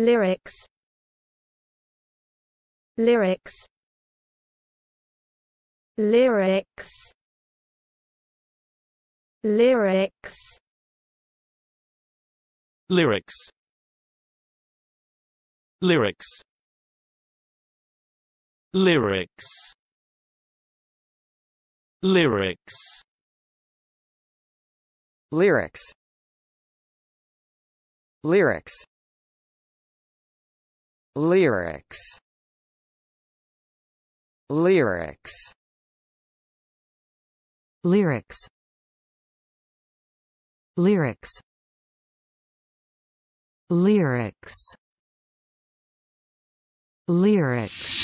Lyrics Lyrics Lyrics Lyrics Lyrics Lyrics Lyrics Lyrics Lyrics Lyrics Lyrics Lyrics Lyrics Lyrics Lyrics Lyrics